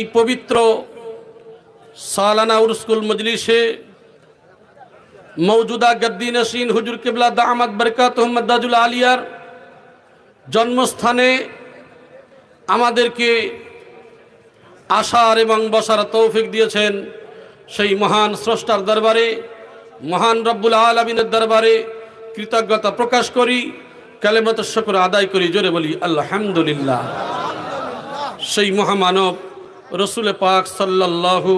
এই পবিত্র সালানা উরস্কুল মজলিসে মৌজুদা গদ্দি নসীন হুজুর কেবলা দামাদ বরকাত মদাজুল আলিয়ার জন্মস্থানে আমাদেরকে আসার এবং বসার তৌফিক দিয়েছেন সেই মহান স্রষ্টার দরবারে মহান রব্বুল আলমিনের দরবারে কৃতজ্ঞতা প্রকাশ করি কালেমত শকর আদায় করি জোরে বলি আল্লাহামদুলিল্লাহ সেই মহামানব রসুল পাক সাল্লাহু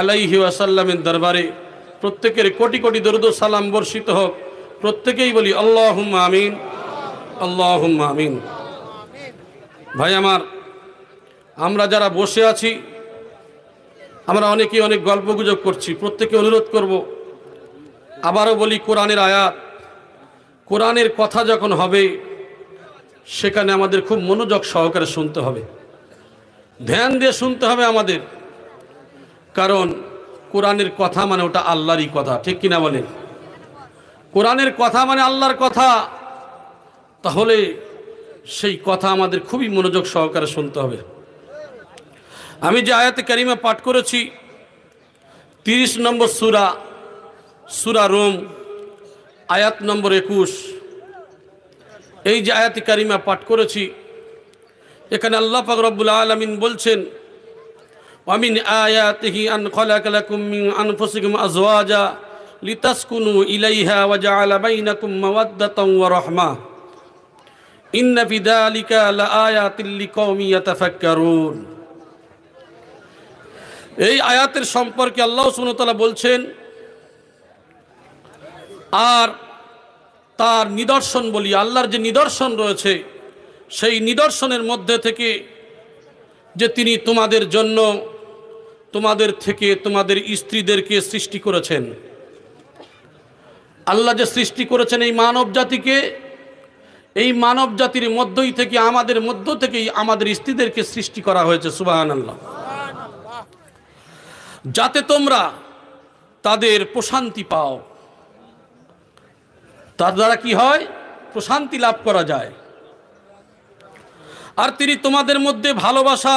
আলাইহি আসাল্লামের দরবারে প্রত্যেকের কোটি কোটি দরুদ সালাম বর্ষিত হোক প্রত্যেকেই বলি আল্লাহ আমিন আল্লাহ আমিন ভাই আমার আমরা যারা বসে আছি আমরা অনেকেই অনেক গল্প গুজব করছি প্রত্যেকে অনুরোধ করব আবারও বলি কোরআনের আয়াত কোরআনের কথা যখন হবে সেখানে আমাদের খুব মনোযোগ সহকারে শুনতে হবে ধ্যান দিয়ে শুনতে হবে আমাদের কারণ কোরআনের কথা মানে ওটা আল্লাহরই কথা ঠিক কিনা বলেন কোরআনের কথা মানে আল্লাহর কথা তাহলে সেই কথা আমাদের খুবই মনোযোগ সহকারে শুনতে হবে আমি যে আয়াতে কারিমা পাঠ করেছি তিরিশ নম্বর সুরা সুরা রোম আয়াত নম্বর একুশ এই যে আয়াতে কারিমা পাঠ করেছি এখানে আল্লাহ পাক রব্বুল আলামিন বলছেন অমিন আয়াতিহি আন খলাকালাকুম মিন আনফুসিকুম আজওয়াজা লিতাসকুনু ইলাইহা ওয়া জাআলা বাইনাকুম মাওয়াদ্দাতান ওয়া রাহমা ইন্না ফি যালিকা লাআয়াতিল লিকাওমি ইয়াতাফাক্কারুন এই আয়াতের সম্পর্কে আল্লাহ সুনতলা বলছেন আর তার নিদর্শন বলি আল্লাহর যে নিদর্শন রয়েছে সেই নিদর্শনের মধ্যে থেকে যে তিনি তোমাদের জন্য তোমাদের থেকে তোমাদের স্ত্রীদেরকে সৃষ্টি করেছেন আল্লাহ যে সৃষ্টি করেছেন এই মানব জাতিকে এই মানব জাতির মধ্যই থেকে আমাদের মধ্য থেকেই আমাদের স্ত্রীদেরকে সৃষ্টি করা হয়েছে সুবাহান আল্লাহ যাতে তোমরা তাদের প্রশান্তি পাও তার দ্বারা কি হয় প্রশান্তি লাভ করা যায় আর তিনি তোমাদের মধ্যে ভালোবাসা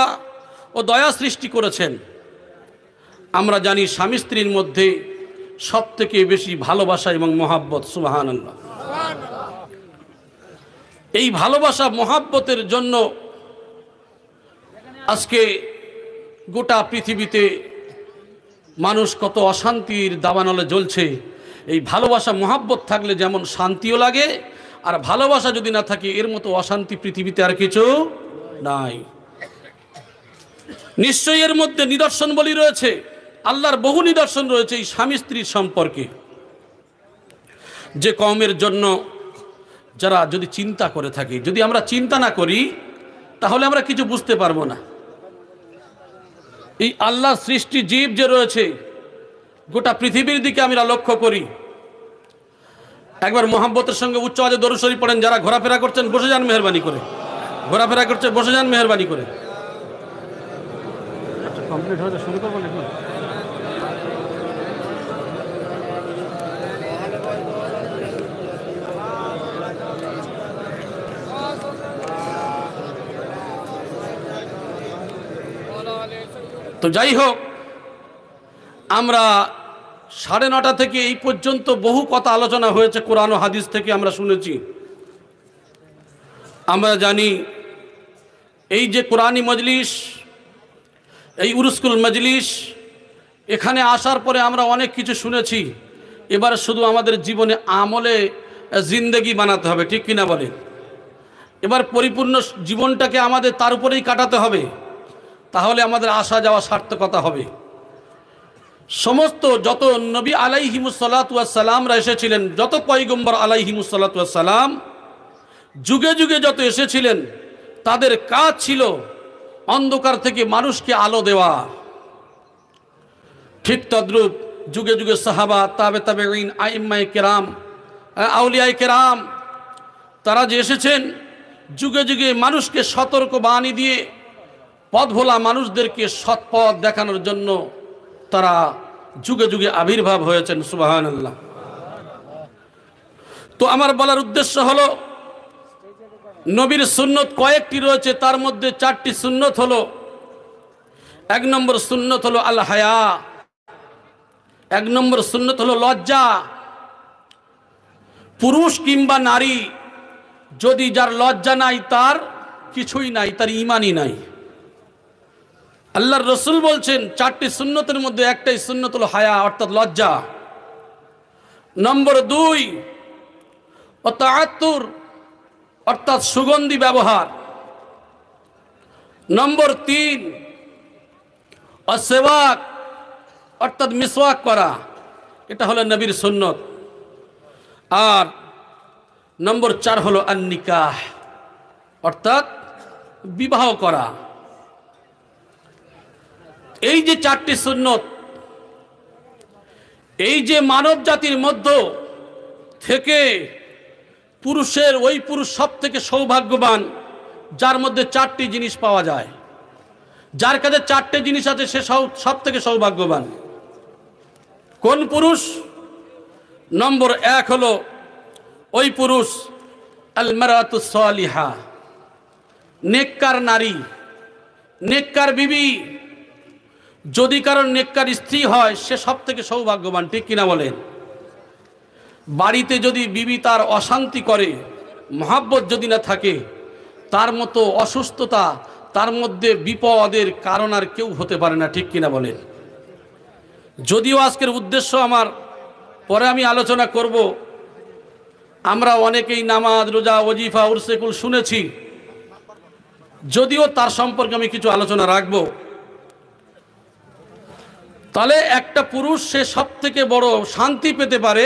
ও দয়া সৃষ্টি করেছেন আমরা জানি স্বামী স্ত্রীর মধ্যে সব থেকে বেশি ভালোবাসা এবং মহাব্বত সুবাহান এই ভালোবাসা মহাব্বতের জন্য আজকে গোটা পৃথিবীতে মানুষ কত অশান্তির দাবানলে জ্বলছে এই ভালোবাসা মহাব্বত থাকলে যেমন শান্তিও লাগে আর ভালোবাসা যদি না থাকে এর মতো অশান্তি পৃথিবীতে আর কিছু নাই নিশ্চয়ই এর মধ্যে নিদর্শন বলি রয়েছে আল্লাহর বহু নিদর্শন রয়েছে এই স্বামী স্ত্রীর সম্পর্কে যে কমের জন্য যারা যদি চিন্তা করে থাকি যদি আমরা চিন্তা না করি তাহলে আমরা কিছু বুঝতে পারবো না এই আল্লাহ সৃষ্টি জীব যে রয়েছে গোটা পৃথিবীর দিকে আমরা লক্ষ্য করি একবার মোহাম্মতের সঙ্গে উচ্চ আজে দরুসরি পড়েন যারা ঘোরাফেরা করছেন বসে যান মেহরবানি করে ঘোরাফেরা করছে বসে যান মেহরবানি করে আচ্ছা, তো যাই হোক আমরা সাড়ে নটা থেকে এই পর্যন্ত বহু কথা আলোচনা হয়েছে কোরআন হাদিস থেকে আমরা শুনেছি আমরা জানি এই যে কোরআনী মজলিস এই উরুস্কুল মজলিস এখানে আসার পরে আমরা অনেক কিছু শুনেছি এবার শুধু আমাদের জীবনে আমলে জিন্দেগি বানাতে হবে ঠিক কিনা বলে এবার পরিপূর্ণ জীবনটাকে আমাদের তার উপরেই কাটাতে হবে তাহলে আমাদের আসা যাওয়া সার্থকতা হবে সমস্ত যত নবী আলাইহিমুসাল্লাতামরা এসেছিলেন যত পয়গম্বর আলাইহিমুসাল্লাতাম যুগে যুগে যত এসেছিলেন তাদের কাজ ছিল অন্ধকার থেকে মানুষকে আলো দেওয়া ঠিক তদ্রুপ যুগে যুগে সাহাবা তাবে তাবে আইম্মাই কেরাম আউলিয়াই কেরাম তারা যে এসেছেন যুগে যুগে মানুষকে সতর্ক বাণী দিয়ে পথ ভোলা মানুষদেরকে সৎপথ দেখানোর জন্য তারা যুগে যুগে আবির্ভাব হয়েছেন সুবাহান আল্লাহ তো আমার বলার উদ্দেশ্য হলো নবীর সুন্নত কয়েকটি রয়েছে তার মধ্যে চারটি সুন্নত হলো এক নম্বর সুন্নত হলো আল হায়া এক নম্বর সুন্নত হলো লজ্জা পুরুষ কিংবা নারী যদি যার লজ্জা নাই তার কিছুই নাই তার ইমানই নাই আল্লাহর রসুল বলছেন চারটি সুন্নতের মধ্যে একটাই সুন্নতুল হায়া অর্থাৎ লজ্জা নম্বর দুই অতাহাত্তর অর্থাৎ সুগন্ধি ব্যবহার নম্বর তিন অসেবাক অর্থাৎ মিসওয়াক করা এটা হলো নবীর সুন্নত আর নম্বর চার হলো আন্নিকাহ অর্থাৎ বিবাহ করা এই যে চারটি সুন্নত এই যে মানব জাতির মধ্য থেকে পুরুষের ওই পুরুষ সব থেকে সৌভাগ্যবান যার মধ্যে চারটি জিনিস পাওয়া যায় যার কাছে চারটে জিনিস আছে সে সব থেকে সৌভাগ্যবান কোন পুরুষ নম্বর এক হলো ওই পুরুষ আলমারাতুসলিহা নেককার নারী নেককার বিবি যদি কারোর নেককার স্ত্রী হয় সে সব থেকে সৌভাগ্যবান ঠিক কিনা বলেন বাড়িতে যদি বিবি তার অশান্তি করে মহাব্বত যদি না থাকে তার মতো অসুস্থতা তার মধ্যে বিপদের কারণ আর কেউ হতে পারে না ঠিক কিনা বলেন যদিও আজকের উদ্দেশ্য আমার পরে আমি আলোচনা করব আমরা অনেকেই নামাজ রোজা ওজিফা উরসেকুল শুনেছি যদিও তার সম্পর্কে আমি কিছু আলোচনা রাখবো তাহলে একটা পুরুষ সে সব থেকে বড় শান্তি পেতে পারে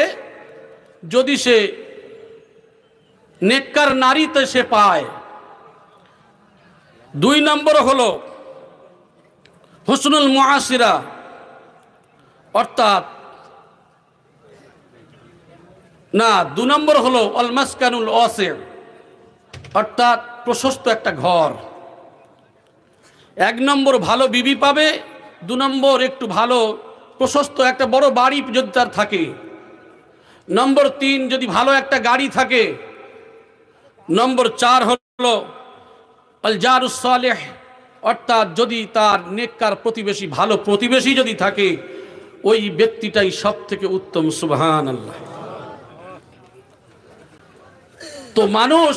যদি সে নেককার নারীতে সে পায় দুই নম্বর হল হুসনুল মহাসিরা অর্থাৎ না দু নম্বর অলমাস অলমাসকানুল অসে অর্থাৎ প্রশস্ত একটা ঘর এক নম্বর ভালো বিবি পাবে দু নম্বর একটু ভালো প্রশস্ত একটা বড় বাড়ি যদি তার থাকে নম্বর তিন যদি ভালো একটা গাড়ি থাকে নম্বর চার হল আলজারুসালেহ অর্থাৎ যদি তার নেককার প্রতিবেশী ভালো প্রতিবেশী যদি থাকে ওই ব্যক্তিটাই সব থেকে উত্তম সুবহান আল্লাহ তো মানুষ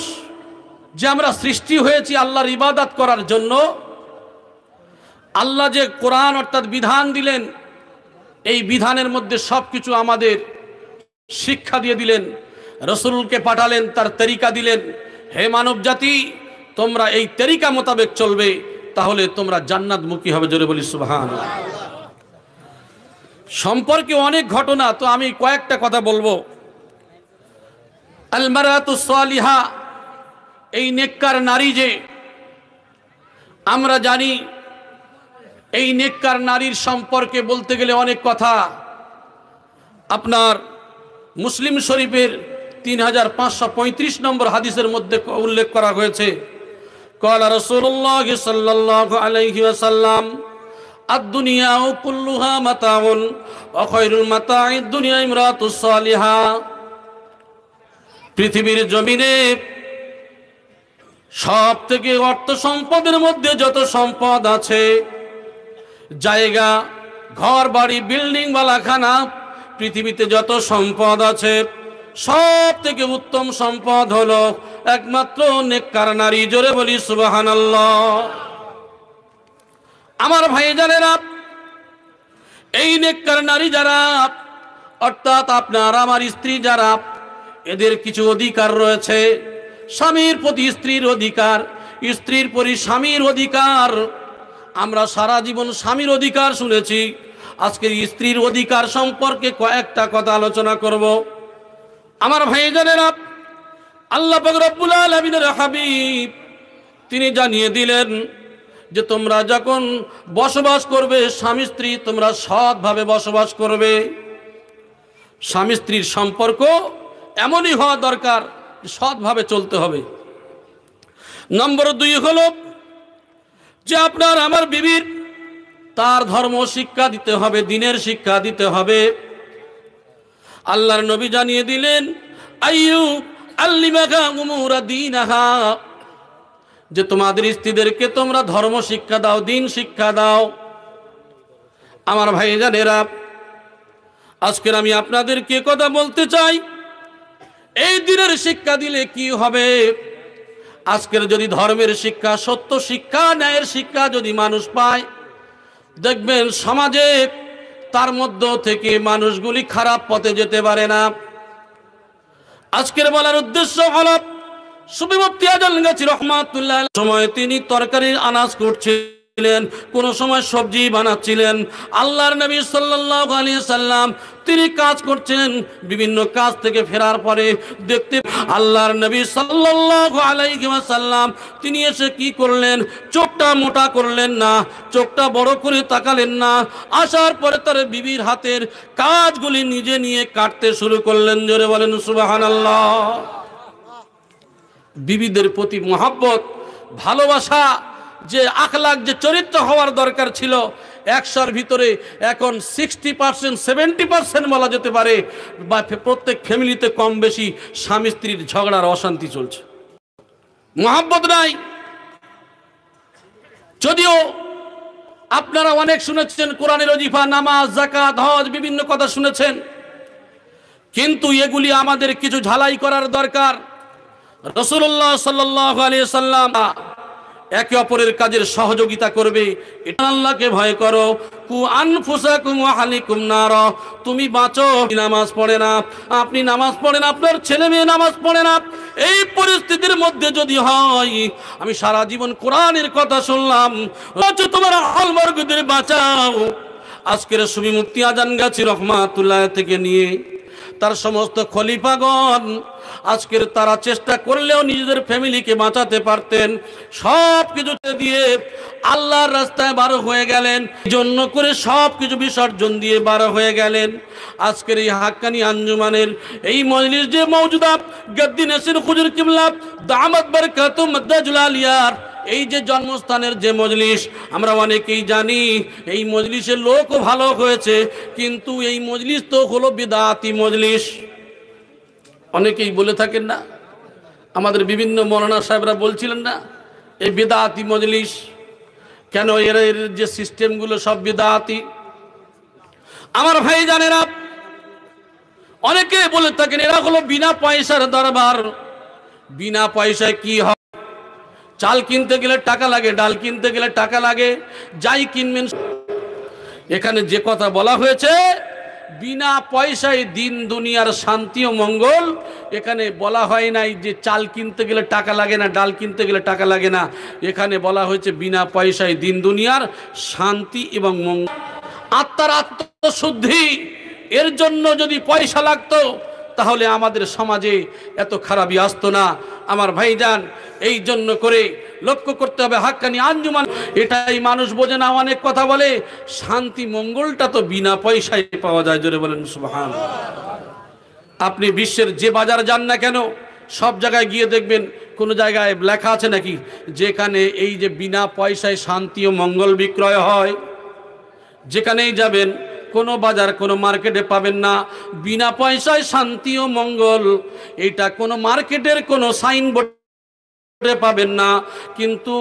যে আমরা সৃষ্টি হয়েছি আল্লাহর ইবাদাত করার জন্য আল্লাহ যে কোরআন অর্থাৎ বিধান দিলেন এই বিধানের মধ্যে সব কিছু আমাদের শিক্ষা দিয়ে দিলেন রসুলকে পাঠালেন তার তরিকা দিলেন হে মানব জাতি তোমরা এই তরিকা মোতাবেক চলবে তাহলে তোমরা জান্নাতমুখী হবে জোরে বলি সুবাহান সম্পর্কে অনেক ঘটনা তো আমি কয়েকটা কথা বলবো আলমারাতুসালিহা এই নেককার নারী যে আমরা জানি এই নেককার নারীর সম্পর্কে বলতে গেলে অনেক কথা আপনার মুসলিম শরীফের তিন হাজার পাঁচশো পঁয়ত্রিশ নম্বর হাদিসের মধ্যে উল্লেখ করা হয়েছে ও অখয়রুল পৃথিবীর জমিনে সব থেকে অর্থ সম্পদের মধ্যে যত সম্পদ আছে জায়গা ঘর বাড়ি বিল্ডিং বালাখানা পৃথিবীতে যত সম্পদ আছে সব থেকে উত্তম সম্পদ হলো একমাত্র নেককার নারী জোরে বলি সুবাহান আমার ভাই জানেরা এই নেককার নারী যারা অর্থাৎ আপনার আমার স্ত্রী যারা এদের কিছু অধিকার রয়েছে স্বামীর প্রতি স্ত্রীর অধিকার স্ত্রীর প্রতি স্বামীর অধিকার আমরা সারা জীবন স্বামীর অধিকার শুনেছি আজকে স্ত্রীর অধিকার সম্পর্কে কয়েকটা কথা আলোচনা করব আমার ভাইজানেরা আল্লাহ রব্বুল আলমিনের হাবিব তিনি জানিয়ে দিলেন যে তোমরা যখন বসবাস করবে স্বামী স্ত্রী তোমরা সৎভাবে বসবাস করবে স্বামী স্ত্রীর সম্পর্ক এমনই হওয়া দরকার সৎভাবে চলতে হবে নম্বর দুই হলো যে আপনার আমার বিবির তার ধর্ম শিক্ষা দিতে হবে দিনের শিক্ষা দিতে হবে আল্লাহর নবী জানিয়ে দিলেন যে তোমাদের স্ত্রীদেরকে তোমরা ধর্ম শিক্ষা দাও দিন শিক্ষা দাও আমার ভাই জানেরা আজকের আমি আপনাদেরকে কথা বলতে চাই এই দিনের শিক্ষা দিলে কি হবে আজকের যদি ধর্মের শিক্ষা সত্য শিক্ষা ন্যায়ের শিক্ষা যদি মানুষ পায় দেখবেন সমাজে তার মধ্য থেকে মানুষগুলি খারাপ পথে যেতে পারে না আজকের বলার উদ্দেশ্য হল সুবিমুক্তি আজল গাছি রহমাতুল্লাহ সময় তিনি তরকারির আনাজ করছে ছিলেন কোনো সময় সবজি বানাচ্ছিলেন আল্লাহর নবী সাল্লাহ আলী সাল্লাম তিনি কাজ করছেন বিভিন্ন কাজ থেকে ফেরার পরে দেখতে আল্লাহর নবী সাল্লাহ আলাইসাল্লাম তিনি এসে কি করলেন চোখটা মোটা করলেন না চোখটা বড় করে তাকালেন না আসার পরে তার বিবির হাতের কাজগুলি নিজে নিয়ে কাটতে শুরু করলেন জোরে বলেন সুবাহান আল্লাহ বিবিদের প্রতি মহাব্বত ভালোবাসা যে আখলাখ যে চরিত্র হওয়ার দরকার ছিল একশোর ভিতরে এখন সিক্সটি পার্সেন্ট সেভেন্টি পার্সেন্ট বলা যেতে পারে বা প্রত্যেক ফ্যামিলিতে কম বেশি স্বামী স্ত্রীর ঝগড়ার অশান্তি চলছে মোহাম্মত নাই যদিও আপনারা অনেক শুনেছেন কোরআনের অজিফা নামাজ জাকাত হজ বিভিন্ন কথা শুনেছেন কিন্তু এগুলি আমাদের কিছু ঝালাই করার দরকার রসুল্লাহ সাল্লাহ আলিয়া সাল্লাম একে অপরের কাজের সহযোগিতা করবে এটা আল্লাহকে ভয় করো কু আনফুসাকুম আহালিকুম নার তুমি বাঁচো নামাজ পড়ে না আপনি নামাজ পড়েন আপনার ছেলে মেয়ে নামাজ পড়ে না এই পরিস্থিতির মধ্যে যদি হয় আমি সারা জীবন কোরআনের কথা শুনলাম তোমার বর্গদের বাঁচাও আজকের সুবি মুক্তি আজান গাছি রহমাতুল্লাহ থেকে নিয়ে তার সমস্ত খলিফাগণ আজকের তারা চেষ্টা করলেও নিজেদের ফ্যামিলিকে বাঁচাতে পারতেন সব কিছুতে দিয়ে আল্লাহর রাস্তায় বারো হয়ে গেলেন জন্য করে সব কিছু বিসর্জন দিয়ে বারো হয়ে গেলেন আজকের এই হাক্কানি আঞ্জুমানের এই মজলিস যে মৌজুদা গদ্দিন হুজুর কিমলা দামত বরকাতুম দাজুল আলিয়ার এই যে জন্মস্থানের যে মজলিস আমরা অনেকেই জানি এই মজলিসের লোকও ভালো হয়েছে কিন্তু এই মজলিস তো হলো বিদাতি মজলিস অনেকেই বলে থাকেন না আমাদের বিভিন্ন মৌলানা সাহেবরা বলছিলেন না এই বিদাতি মজলিস কেন এর এর যে সিস্টেমগুলো সব বিদাতি আমার ভাই জানে না অনেকে বলে থাকেন এরা হলো বিনা পয়সার দরবার বিনা পয়সায় কি হয় চাল কিনতে গেলে টাকা লাগে ডাল কিনতে গেলে টাকা লাগে যাই কিনবেন এখানে যে কথা বলা হয়েছে বিনা পয়সায় দিন দুনিয়ার শান্তি ও মঙ্গল এখানে বলা হয় নাই যে চাল কিনতে গেলে টাকা লাগে না ডাল কিনতে গেলে টাকা লাগে না এখানে বলা হয়েছে বিনা পয়সায় দিন দুনিয়ার শান্তি এবং মঙ্গল আত্মার আত্মশুদ্ধি এর জন্য যদি পয়সা লাগতো তাহলে আমাদের সমাজে এত খারাপই আসতো না আমার ভাইজান এই জন্য করে লক্ষ্য করতে হবে হাক্কানি আঞ্জুমান এটাই মানুষ বোঝে না অনেক কথা বলে শান্তি মঙ্গলটা তো বিনা পয়সায় পাওয়া যায় জোরে বলেন সুহান আপনি বিশ্বের যে বাজার যান না কেন সব জায়গায় গিয়ে দেখবেন কোনো জায়গায় লেখা আছে নাকি যেখানে এই যে বিনা পয়সায় শান্তি ও মঙ্গল বিক্রয় হয় যেখানেই যাবেন কোনো বাজার কোনো মার্কেটে পাবেন না বিনা পয়সায় শান্তি ও মঙ্গল এটা কোনো মার্কেটের কোনো সাইনবোর্ড পাবেন না কিন্তু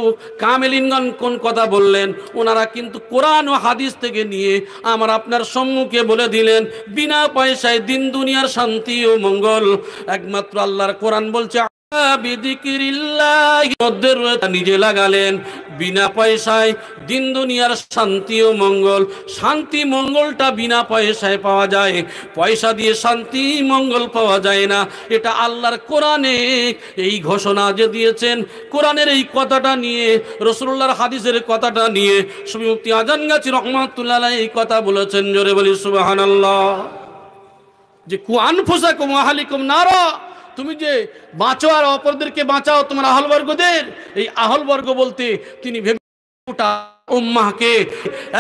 কামেলিঙ্গন কোন কথা বললেন ওনারা কিন্তু কোরআন ও হাদিস থেকে নিয়ে আমার আপনার সম্মুখে বলে দিলেন বিনা পয়সায় দিন দুনিয়ার শান্তি ও মঙ্গল একমাত্র আল্লাহর কোরআন বলছে নিজে লাগালেন বিনা পয়সায় দিন দুনিয়ার শান্তি ও মঙ্গল শান্তি মঙ্গলটা বিনা পয়সায় পাওয়া যায় পয়সা দিয়ে শান্তি মঙ্গল পাওয়া যায় না এটা আল্লাহর কোরআনে এই ঘোষণা যে দিয়েছেন কোরআনের এই কথাটা নিয়ে রসুল্লাহর হাদিসের কথাটা নিয়ে সুমিমুক্তি আজান গাছি রহমাতুল্লাহ এই কথা বলেছেন জোরে বলি সুবাহান যে কুয়ান ফোসা আহালিকুম নারা তুমি যে বাঁচো আর অপরদেরকে বাঁচাও তোমার আহলবর্গদের এই আহলবর্গ বলতে তিনি ভেবে উম্মাহকে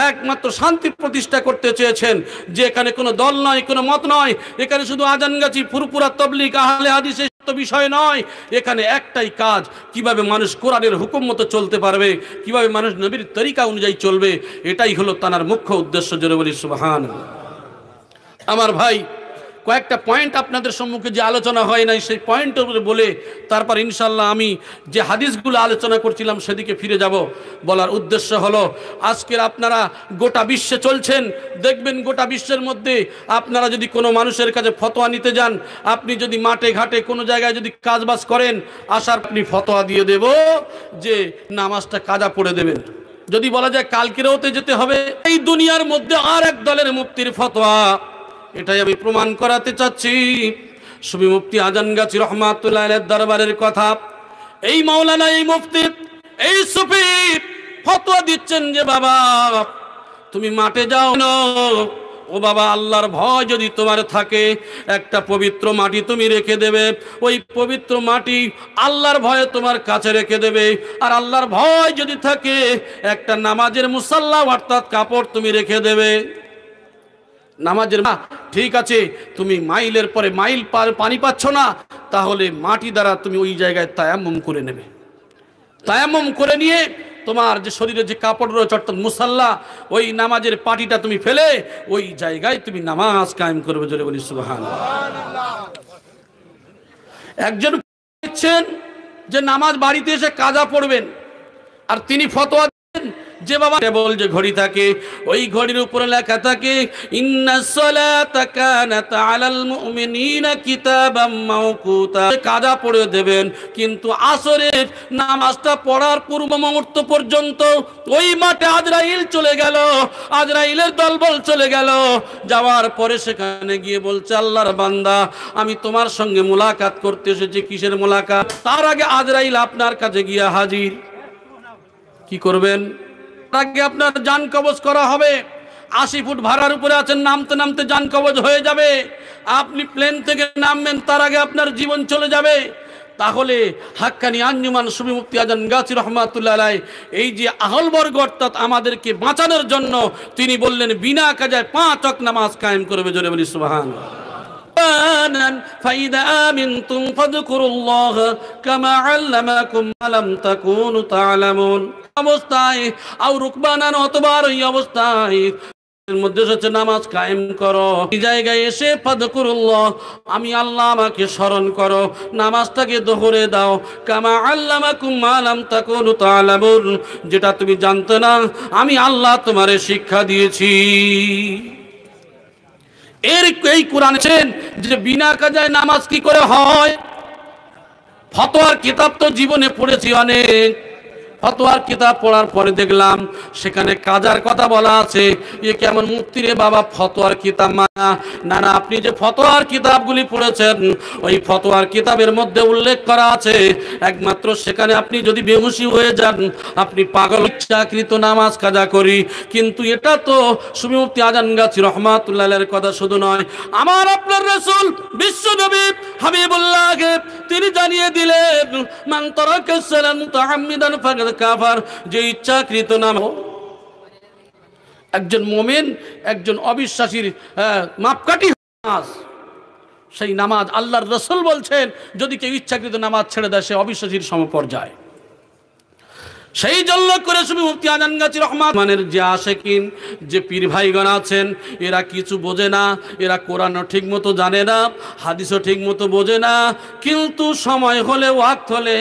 একমাত্র শান্তি প্রতিষ্ঠা করতে চেয়েছেন যে এখানে কোনো দল নয় কোনো মত নয় এখানে শুধু গাছি ফুরপুরা তবলিক আহলে হাদিসে বিষয় নয় এখানে একটাই কাজ কিভাবে মানুষ কোরআনের হুকুম মতো চলতে পারবে কিভাবে মানুষ নবীর তরিকা অনুযায়ী চলবে এটাই হলো তানার মুখ্য উদ্দেশ্য জোরে বলি সুবাহান আমার ভাই কয়েকটা পয়েন্ট আপনাদের সম্মুখে যে আলোচনা হয় নাই সেই পয়েন্ট বলে তারপর ইনশাল্লাহ আমি যে হাদিসগুলো আলোচনা করছিলাম সেদিকে ফিরে যাব বলার উদ্দেশ্য হলো আজকের আপনারা গোটা বিশ্বে চলছেন দেখবেন গোটা বিশ্বের মধ্যে আপনারা যদি কোনো মানুষের কাছে ফতোয়া নিতে যান আপনি যদি মাঠে ঘাটে কোনো জায়গায় যদি কাজবাজ করেন আসার আপনি ফতোয়া দিয়ে দেব যে নামাজটা কাজা পড়ে দেবেন যদি বলা যায় কালকেরওতে যেতে হবে এই দুনিয়ার মধ্যে আর এক দলের মুক্তির ফতোয়া এটাই আমি প্রমাণ করাতে চাচ্ছি সুবি মুফতি আজান গাছি রহমাতুল্লাহ দরবারের কথা এই মাওলানা এই মুফতি এই সুফি ফতোয়া দিচ্ছেন যে বাবা তুমি মাঠে যাও না ও বাবা আল্লাহর ভয় যদি তোমার থাকে একটা পবিত্র মাটি তুমি রেখে দেবে ওই পবিত্র মাটি আল্লাহর ভয়ে তোমার কাছে রেখে দেবে আর আল্লাহর ভয় যদি থাকে একটা নামাজের মুসাল্লা অর্থাৎ কাপড় তুমি রেখে দেবে নামাজের ঠিক আছে তুমি মাইলের পরে মাইল পানি পাচ্ছ না তাহলে মাটি দ্বারা তুমি ওই জায়গায় তায়াম্মম করে নেবে তায়াম্মম করে নিয়ে তোমার যে শরীরে যে কাপড় রয়েছে অর্থাৎ মুসাল্লা ওই নামাজের পাটিটা তুমি ফেলে ওই জায়গায় তুমি নামাজ কায়েম করবে জোরে বলি সুবাহান একজন যে নামাজ বাড়িতে এসে কাজা পড়বেন আর তিনি ফতোয়া যে বাবা টেবল যে ঘড়ি থাকে ওই ঘড়ির উপরে লেখা থাকে কাদা পড়ে দেবেন কিন্তু আসরের নামাজটা পড়ার পূর্ব মুহূর্ত পর্যন্ত ওই মাঠে আজরাইল চলে গেল আজরাইলের দলবল চলে গেল যাওয়ার পরে সেখানে গিয়ে বলছে আল্লাহর বান্দা আমি তোমার সঙ্গে মোলাকাত করতে এসেছি কিসের মোলাকাত তার আগে আজরাইল আপনার কাছে গিয়ে হাজির কি করবেন তাকে আপনার যান কবজ করা হবে আশি ফুট ভাড়ার উপরে আছেন নামতে নামতে যান কবজ হয়ে যাবে আপনি প্লেন থেকে নামবেন তার আগে আপনার জীবন চলে যাবে তাহলে হাক্কানি আঞ্জুমান সুবিমুক্তি আজান গাছি রহমাতুল্লাহ এই যে আহলবর্গ অর্থাৎ আমাদেরকে বাঁচানোর জন্য তিনি বললেন বিনা কাজায় পাঁচ অক নামাজ কায়েম করবে জোরে বলি সুবাহান ফাইদা آمنتم فاذكروا الله كما علمكم ما অবস্থায় আও রুকবানান অতবার ওই অবস্থায় মধ্যে হচ্ছে নামাজ কায়েম করো এই জায়গায় এসে পাদকুরুল্লাহ আমি আল্লাহ আমাকে স্মরণ করো নামাজটাকে দোহরে দাও কামা আল্লামাকুম মালাম তাকুনু তাআলামুন যেটা তুমি জানতে না আমি আল্লাহ তোমারে শিক্ষা দিয়েছি এর এই কোরআন যে বিনা কাজায় নামাজ কি করে হয় ফতোয়ার কিতাব তো জীবনে পড়েছি অনেক ফতোয়ার কিতাব পড়ার পরে দেখলাম সেখানে কাজার কথা বলা আছে এ কেমন মুক্তি রে বাবা ফতোয়ার কিতাব মানা না না আপনি যে ফতোয়ার কিতাবগুলি পড়েছেন ওই ফতোয়ার কিতাবের মধ্যে উল্লেখ করা আছে একমাত্র সেখানে আপনি যদি বেহুশি হয়ে যান আপনি পাগল চাকরিত নামাজ কাজা করি কিন্তু এটা তো সুমিমুক্তি আজান গাছি এর কথা শুধু নয় আমার আপনার রসুল বিশ্বনবী হাবিবুল্লাহ তিনি জানিয়ে দিলেন মান তরাকা সালাম যে ইচ্ছাকৃত নাম একজন মোমেন একজন অবিশ্বাসীর মাপকাঠি নামাজ সেই নামাজ আল্লাহর রসুল বলছেন যদি কেউ ইচ্ছাকৃত নামাজ ছেড়ে দেয় সে অবিশ্বাসীর সমপর্যায় সেই জন্য করে শুধু মুফতি আজান গাছি মানের যে আশেকিন যে পীর ভাইগণ আছেন এরা কিছু বোঝে না এরা কোরআন ঠিক মতো জানে না হাদিসও ঠিক মতো বোঝে না কিন্তু সময় হলে ওয়াক্ত হলে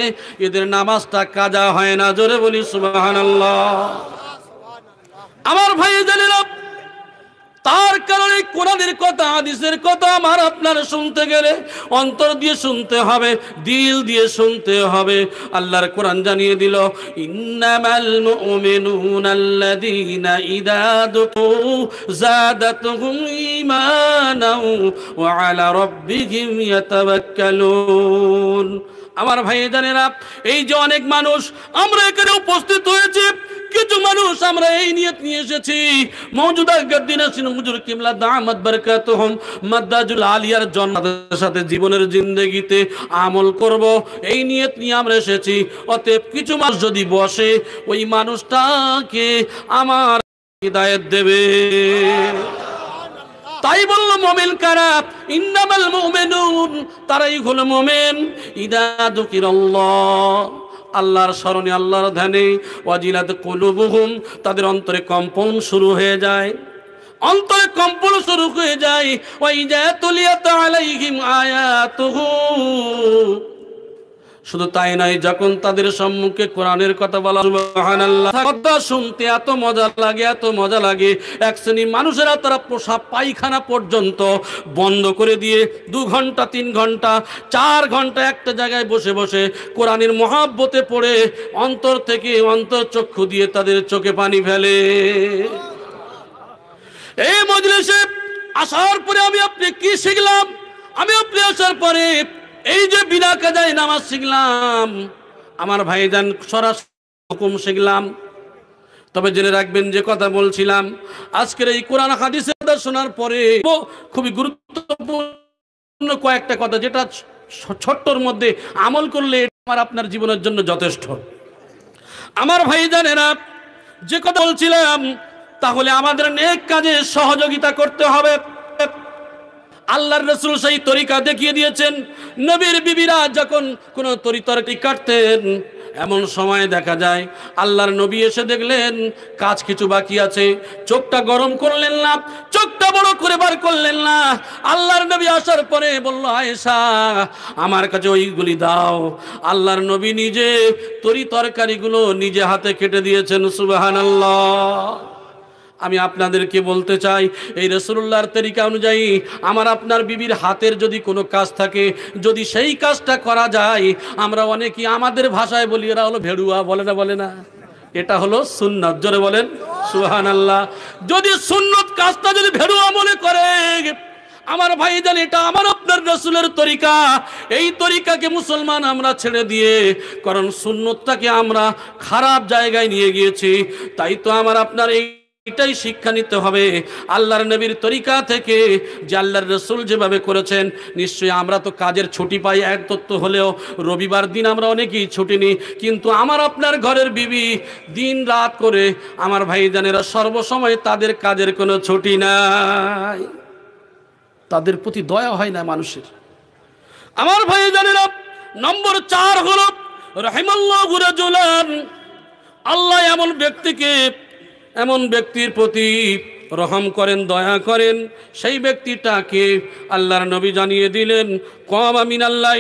এদের নামাজটা কাজা হয় না জোরে বলি সুবাহ আমার ভাই জানেন তার কারণে কোরআনের কথা আদিসের কথা আমার আপনার শুনতে গেলে অন্তর দিয়ে শুনতে হবে দিল দিয়ে শুনতে হবে আল্লাহর কোরআন জানিয়ে দিল ইন্নামাল মুমিনুন আল্লাযীনা ইযা দুকু যাদাতুহুম ঈমানাও ওয়া আলা রাব্বিহিম ইয়াতাওয়াক্কালুন আমার ভাইজানেরা এই যে অনেক মানুষ আমরা এখানে উপস্থিত হয়েছি কিছু মানুষ আমরা এই নিয়ত নিয়ে এসেছি মৌজুদা কিমলা আলিয়ার সাথে জীবনের জিন্দেগিতে আমল এই নিয়ে আমরা এসেছি অতএব কিছু মানুষ যদি বসে ওই মানুষটাকে আমার দেবে তাই বলল মোমেন কারা ইন্নামাল মোমেন তারাই হল মোমেন ইদা দুকির আল্লাহর স্মরণে আল্লাহর ধ্যানে ওয়াজিলাত কলুবুহুম তাদের অন্তরে কম্পন শুরু হয়ে যায় অন্তরে কম্পন শুরু হয়ে যায় ওয়াইজা তুলিয়াত আলাইহিম আয়াতুহু শুধু তাই নয় যখন তাদের সম্মুখে কোরআনের কথা বলা কথা শুনতে এত মজা লাগে এত মজা লাগে এক শ্রেণীর মানুষেরা তারা পোষা পায়খানা পর্যন্ত বন্ধ করে দিয়ে দু ঘন্টা তিন ঘন্টা চার ঘন্টা একটা জায়গায় বসে বসে কোরআনের মহাব্বতে পড়ে অন্তর থেকে অন্তর চক্ষু দিয়ে তাদের চোখে পানি ফেলে এই মজলিসে আসার পরে আমি আপনি কি শিখলাম আমি আপনি আসার পরে এই যে বিনা কাজায় নামাজ শিখলাম আমার ভাই যান হুকুম শিখলাম তবে জেনে রাখবেন যে কথা বলছিলাম আজকের এই কোরআন হাদিসের শোনার পরে খুবই গুরুত্বপূর্ণ কয়েকটা কথা যেটা ছোট্টর মধ্যে আমল করলে আমার আপনার জীবনের জন্য যথেষ্ট আমার ভাইজানেরা যে কথা বলছিলাম তাহলে আমাদের অনেক কাজে সহযোগিতা করতে হবে আল্লাহর রসুল সেই তরিকা দেখিয়ে দিয়েছেন নবীর বিবিরা যখন কোনো তরিতরটি কাটতেন এমন সময় দেখা যায় আল্লাহর নবী এসে দেখলেন কাজ কিছু বাকি আছে চোখটা গরম করলেন না চোখটা বড় করে বার করলেন না আল্লাহর নবী আসার পরে বলল আয়েশা আমার কাছে ওইগুলি দাও আল্লাহর নবী নিজে তরি তরকারিগুলো নিজে হাতে কেটে দিয়েছেন সুবাহান আল্লাহ আমি আপনাদেরকে বলতে চাই এই রসুল্লাহর তরিকা অনুযায়ী আমার আপনার বিবির হাতের যদি কোনো কাজ থাকে যদি সেই কাজটা করা যায় আমরা অনেকেই আমাদের ভাষায় বলি এরা হলো ভেড়ুয়া বলে না বলে না এটা হলো সুন্নত জোরে বলেন সুহান আল্লাহ যদি সুন্নত কাজটা যদি ভেড়ুয়া মনে করে আমার ভাই জান এটা আমার আপনার রসুলের তরিকা এই তরিকাকে মুসলমান আমরা ছেড়ে দিয়ে কারণ সুন্নতটাকে আমরা খারাপ জায়গায় নিয়ে গিয়েছি তাই তো আমার আপনার এই এটাই শিক্ষা নিতে হবে আল্লাহর নবীর তরিকা থেকে যে আল্লাহর রসুল যেভাবে করেছেন নিশ্চয়ই আমরা তো কাজের ছুটি পাই এক তত্ত্ব হলেও রবিবার দিন আমরা অনেকেই ছুটি নিই কিন্তু আমার আপনার ঘরের বিবি দিন রাত করে আমার জানেরা সর্বসময় তাদের কাজের কোনো ছুটি নাই তাদের প্রতি দয়া হয় না মানুষের আমার ভাইজানেরা নম্বর চার হল রহিমাল্লাহ আল্লাহ এমন ব্যক্তিকে এমন ব্যক্তির প্রতি রহম করেন দয়া করেন সেই ব্যক্তিটাকে আল্লাহর নবী জানিয়ে দিলেন কম আমিন আল্লাহ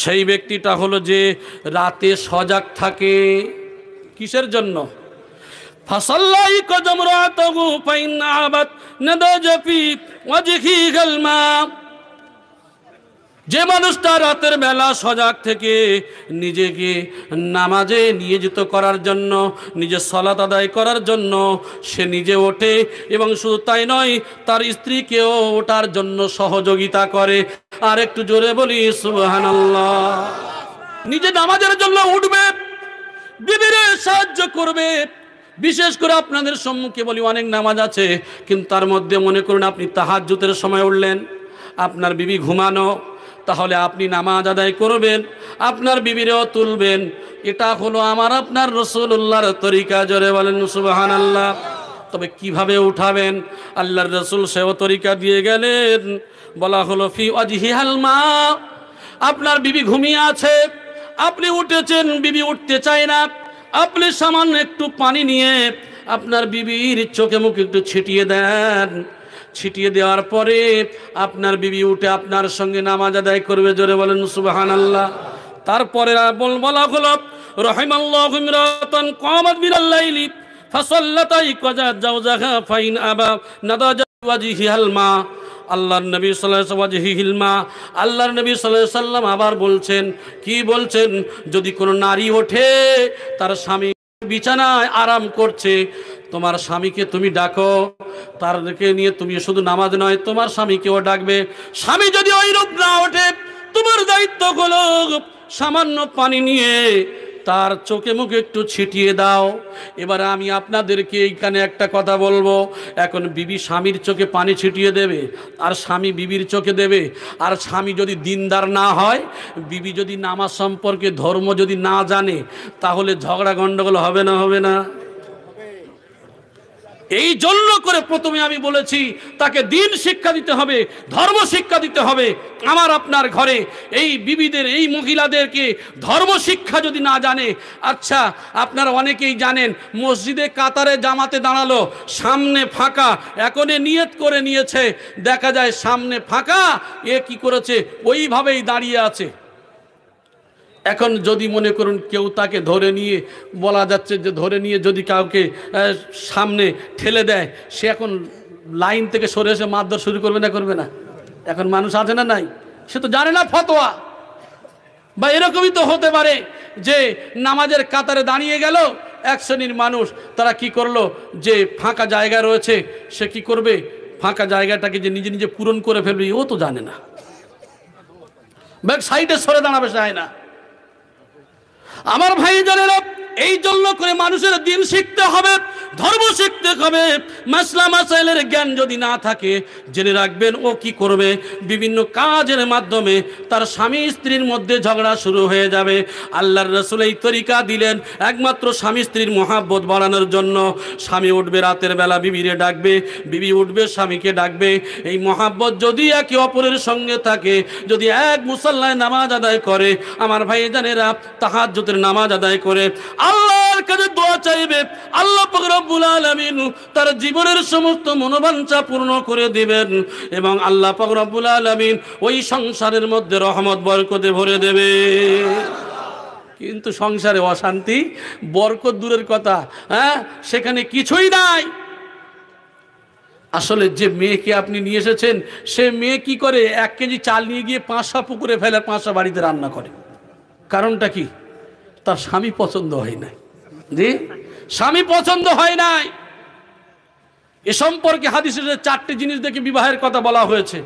সেই ব্যক্তিটা হলো যে রাতে সজাগ থাকে কিসের জন্য ফসল্লাই যে মানুষটা রাতের বেলা সজাগ থেকে নিজেকে নামাজে নিয়োজিত করার জন্য নিজের সলাত আদায় করার জন্য সে নিজে ওঠে এবং শুধু তাই নয় তার স্ত্রীকেও ওঠার জন্য সহযোগিতা করে আর একটু জোরে বলি সুবহানাল্লাহ নিজে নামাজের জন্য উঠবে বিবিরে সাহায্য করবে বিশেষ করে আপনাদের সম্মুখে বলি অনেক নামাজ আছে কিন্তু তার মধ্যে মনে করুন আপনি জুতের সময় উঠলেন আপনার বিবি ঘুমানো তাহলে আপনি নামাজ আদায় করবেন আপনার বিবিরেও তুলবেন এটা হলো আমার আপনার রসুল্লাহর তরিকা জোরে বলেন সুবাহান আল্লাহ তবে কিভাবে উঠাবেন আল্লাহর রসুল সেও তরিকা দিয়ে গেলেন বলা হলো ফি অজহিহাল মা আপনার বিবি ঘুমিয়ে আছে আপনি উঠেছেন বিবি উঠতে চায় না আপনি সামান্য একটু পানি নিয়ে আপনার বিবির চোখে মুখ একটু ছিটিয়ে দেন ছিটিয়ে দেওয়ার পরে আপনার বিবি উঠে আপনার সঙ্গে নামাজ আদায় করবে জোরে বলেন সুবাহান আল্লাহ তারপরে বলা হলো ফাইন আল্লাহর নবী আল্লাহর নবী আবার বলছেন কি বলছেন যদি কোনো নারী ওঠে তার স্বামী বিছানায় আরাম করছে তোমার স্বামীকে তুমি ডাকো তাদেরকে নিয়ে তুমি শুধু নামাজ নয় তোমার স্বামীকেও ডাকবে স্বামী যদি ওইরূপ না ওঠে তোমার দায়িত্ব হলো সামান্য পানি নিয়ে তার চোখে মুখে একটু ছিটিয়ে দাও এবারে আমি আপনাদেরকে এইখানে একটা কথা বলবো এখন বিবি স্বামীর চোখে পানি ছিটিয়ে দেবে আর স্বামী বিবির চোখে দেবে আর স্বামী যদি দিনদার না হয় বিবি যদি নামাজ সম্পর্কে ধর্ম যদি না জানে তাহলে ঝগড়া গণ্ডগোল হবে না হবে না এই জন্য করে প্রথমে আমি বলেছি তাকে দিন শিক্ষা দিতে হবে ধর্ম শিক্ষা দিতে হবে আমার আপনার ঘরে এই বিবিদের এই মহিলাদেরকে ধর্ম শিক্ষা যদি না জানে আচ্ছা আপনারা অনেকেই জানেন মসজিদে কাতারে জামাতে দাঁড়ালো সামনে ফাঁকা এখনে নিয়ত করে নিয়েছে দেখা যায় সামনে ফাঁকা এ কি করেছে ওইভাবেই দাঁড়িয়ে আছে এখন যদি মনে করুন কেউ তাকে ধরে নিয়ে বলা যাচ্ছে যে ধরে নিয়ে যদি কাউকে সামনে ঠেলে দেয় সে এখন লাইন থেকে সরে এসে মারধর শুরু করবে না করবে না এখন মানুষ আছে না নাই সে তো জানে না ফতোয়া বা এরকমই তো হতে পারে যে নামাজের কাতারে দাঁড়িয়ে গেল এক শ্রেণীর মানুষ তারা কি করলো যে ফাঁকা জায়গা রয়েছে সে কি করবে ফাঁকা জায়গাটাকে যে নিজে নিজে পূরণ করে ফেলবে ও তো জানে না ব্যাক সাইডে সরে দাঁড়াবে চায় না আমার ভাই জানেরা এই জন্য করে মানুষের দিন শিখতে হবে ধর্ম শিখতে হবে মাসলা মাসাইলের জ্ঞান যদি না থাকে জেনে রাখবেন ও কি করবে বিভিন্ন কাজের মাধ্যমে তার স্বামী স্ত্রীর মধ্যে ঝগড়া শুরু হয়ে যাবে আল্লাহর রসুল এই তরিকা দিলেন একমাত্র স্বামী স্ত্রীর মহাব্বত বাড়ানোর জন্য স্বামী উঠবে রাতের বেলা বিবিরে ডাকবে বিবি উঠবে স্বামীকে ডাকবে এই মহাব্বত যদি একে অপরের সঙ্গে থাকে যদি এক মুসল্লায় নামাজ আদায় করে আমার ভাই জানেরা তাহাজ্যতের নামাজ আদায় করে আল্লাহর কাছে দোয়া চাইবে আল্লাহ রব্বুল আলামিন তার জীবনের সমস্ত মনোবাঞ্ছা পূর্ণ করে দিবেন এবং আল্লাহ রব্বুল আলামিন ওই সংসারের মধ্যে রহমত বরকতে ভরে দেবে কিন্তু সংসারে অশান্তি বরকত দূরের কথা হ্যাঁ সেখানে কিছুই নাই আসলে যে মেয়েকে আপনি নিয়ে এসেছেন সে মেয়ে কি করে এক কেজি চাল নিয়ে গিয়ে পাঁচশা পুকুরে ফেলে পাঁচশা বাড়িতে রান্না করে কারণটা কি তার স্বামী পছন্দ হয় নাই জি স্বামী পছন্দ হয় নাই এ সম্পর্কে হাদিসের চারটি জিনিস দেখে বিবাহের কথা বলা হয়েছে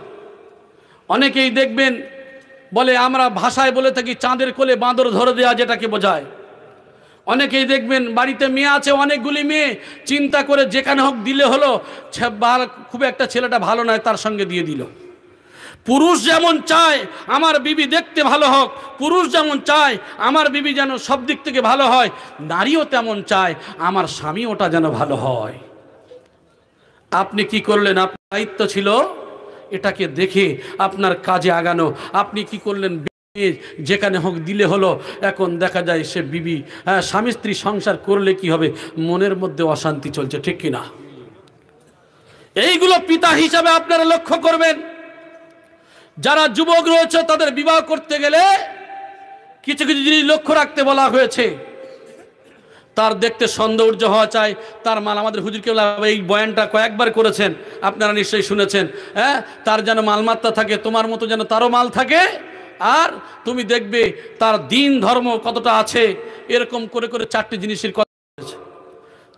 অনেকেই দেখবেন বলে আমরা ভাষায় বলে থাকি চাঁদের কোলে বাঁদর ধরে দেওয়া যেটাকে বোঝায় অনেকেই দেখবেন বাড়িতে মেয়ে আছে অনেকগুলি মেয়ে চিন্তা করে যেখানে হোক দিলে হলো খুব একটা ছেলেটা ভালো নয় তার সঙ্গে দিয়ে দিল পুরুষ যেমন চায় আমার বিবি দেখতে ভালো হোক পুরুষ যেমন চায় আমার বিবি যেন সব দিক থেকে ভালো হয় নারীও তেমন চায় আমার স্বামী ওটা যেন ভালো হয় আপনি কি করলেন আপনার দায়িত্ব ছিল এটাকে দেখে আপনার কাজে আগানো আপনি কি করলেন যেখানে হোক দিলে হলো এখন দেখা যায় সে বিবি হ্যাঁ স্বামী স্ত্রী সংসার করলে কি হবে মনের মধ্যে অশান্তি চলছে ঠিক কিনা এইগুলো পিতা হিসাবে আপনারা লক্ষ্য করবেন যারা যুবক রয়েছে তাদের বিবাহ করতে গেলে কিছু কিছু জিনিস লক্ষ্য রাখতে বলা হয়েছে তার দেখতে সৌন্দর্য হওয়া চাই তার মাল আমাদের হুজুর কেবলা এই বয়ানটা কয়েকবার করেছেন আপনারা নিশ্চয়ই শুনেছেন হ্যাঁ তার যেন মালমাত্রা থাকে তোমার মতো যেন তারও মাল থাকে আর তুমি দেখবে তার দিন ধর্ম কতটা আছে এরকম করে করে চারটি জিনিসের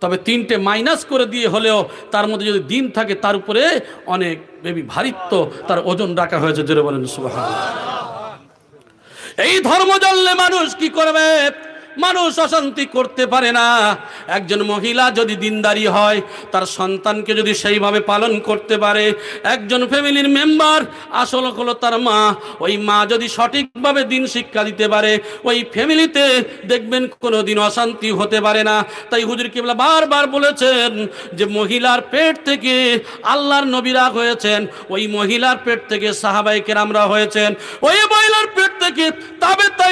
তবে তিনটে মাইনাস করে দিয়ে হলেও তার মধ্যে যদি দিন থাকে তার উপরে অনেক বেবি ভারিত্ব তার ওজন রাখা হয়েছে জোরে বলেন সুবাহ এই ধর্ম জানলে মানুষ কি করবে মানুষ অশান্তি করতে পারে না একজন মহিলা যদি দিনদারি হয় তার সন্তানকে যদি সেইভাবে পালন করতে পারে একজন ফ্যামিলির মেম্বার আসল হলো তার মা ওই মা যদি সঠিকভাবে দিন শিক্ষা দিতে পারে ওই ফ্যামিলিতে দেখবেন কোনো দিন অশান্তি হতে পারে না তাই হুজুর কেবলা বারবার বলেছেন যে মহিলার পেট থেকে আল্লাহর নবীরা হয়েছেন ওই মহিলার পেট থেকে সাহাবাই কেরামরা হয়েছেন ওই মহিলার পেট থেকে তবে তাই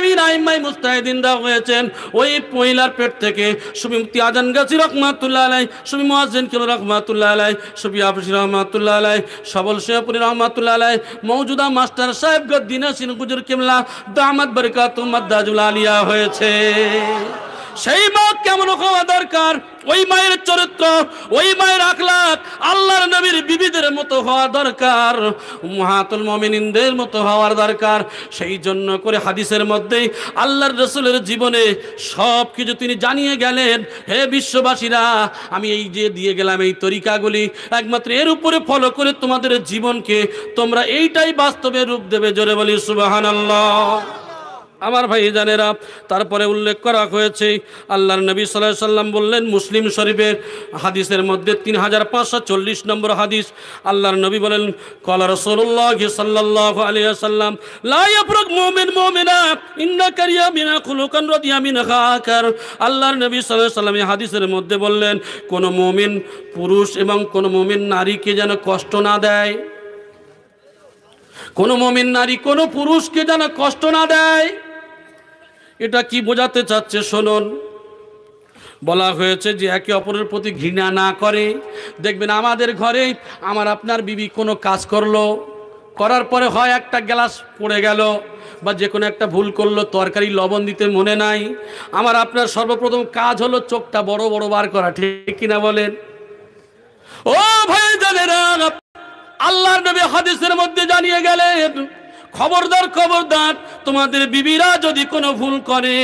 মুস্তাহিদিনরা হয়েছেন ওই পয়লার পেট থেকে সুবি মুক্তি আজান গাছি রহমাতুল্লাহ আলাই সুবি মহাজেন কিল রহমাতুল্লাহ আলাই সুবি আফিস রহমাতুল্লাহ আলাই সবল শেহপুরি রহমাতুল্লাহ আলাই মৌজুদা মাস্টার সাহেব গদ্দিনা সিন গুজুর কিমলা দামাত বরকাত মাদ্দাজুল আলিয়া হয়েছে সেই মত কেমন হওয়া দরকার ওই মায়ের চরিত্র ওই মায়ের আখলাক আল্লাহর নবীর বিবিদের মতো হওয়া দরকার মহাতুল মমিনদের মতো হওয়ার দরকার সেই জন্য করে হাদিসের মধ্যেই আল্লাহর রসুলের জীবনে সব কিছু তিনি জানিয়ে গেলেন হে বিশ্ববাসীরা আমি এই যে দিয়ে গেলাম এই তরিকাগুলি একমাত্র এর উপরে ফলো করে তোমাদের জীবনকে তোমরা এইটাই বাস্তবে রূপ দেবে জোরে বলি সুবাহান আল্লাহ আমার ভাই জানেরা তারপরে উল্লেখ করা হয়েছে আল্লাহর নবী সাল্লাহ সাল্লাম বললেন মুসলিম শরীফের হাদিসের মধ্যে তিন হাজার পাঁচশো চল্লিশ নম্বর হাদিস আল্লাহর নবী বলেন কলা রসল্লাহ সাল্লাহ আলিয়া সাল্লাম মোমেন মোমেনা ইন্না কারিয়া মিনা খুলুকান রদিয়া আল্লাহর নবী সাল্লাহ সাল্লাম হাদিসের মধ্যে বললেন কোনো মোমিন পুরুষ এবং কোনো মোমিন নারীকে যেন কষ্ট না দেয় কোনো মোমিন নারী কোনো পুরুষকে যেন কষ্ট না দেয় এটা কি বোঝাতে চাচ্ছে শুনুন বলা হয়েছে যে একে অপরের প্রতি ঘৃণা না করে দেখবেন আমাদের ঘরে আমার আপনার বিবি কোনো কাজ করলো করার পরে হয় একটা গ্লাস পড়ে গেল বা যে কোনো একটা ভুল করলো তরকারি লবণ দিতে মনে নাই আমার আপনার সর্বপ্রথম কাজ হলো চোখটা বড় বড় বার করা ঠিক কিনা বলেন ও ভাই জানেরা আল্লাহর নবী হাদিসের মধ্যে জানিয়ে গেলেন খবরদার খবরদার তোমাদের বিবিরা যদি কোনো ভুল করে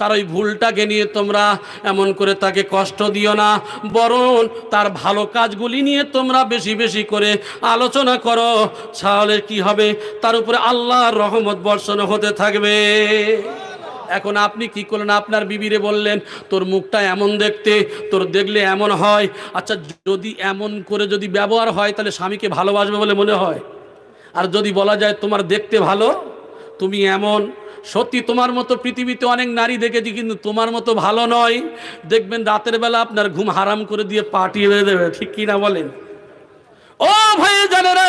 তার ওই ভুলটাকে নিয়ে তোমরা এমন করে তাকে কষ্ট দিও না বরং তার ভালো কাজগুলি নিয়ে তোমরা বেশি বেশি করে আলোচনা করো তাহলে কি হবে তার উপরে আল্লাহর রহমত বর্ষণ হতে থাকবে এখন আপনি কি করলেন আপনার বিবিরে বললেন তোর মুখটা এমন দেখতে তোর দেখলে এমন হয় আচ্ছা যদি এমন করে যদি ব্যবহার হয় তাহলে স্বামীকে ভালোবাসবে বলে মনে হয় আর যদি বলা যায় তোমার দেখতে ভালো তুমি এমন সত্যি তোমার মতো পৃথিবীতে অনেক নারী দেখেছি কিন্তু তোমার মতো ভালো নয় দেখবেন রাতের বেলা আপনার ঘুম হারাম করে দিয়ে পাঠিয়ে দেবে ঠিক কিনা বলেন ও ভাই জানেরা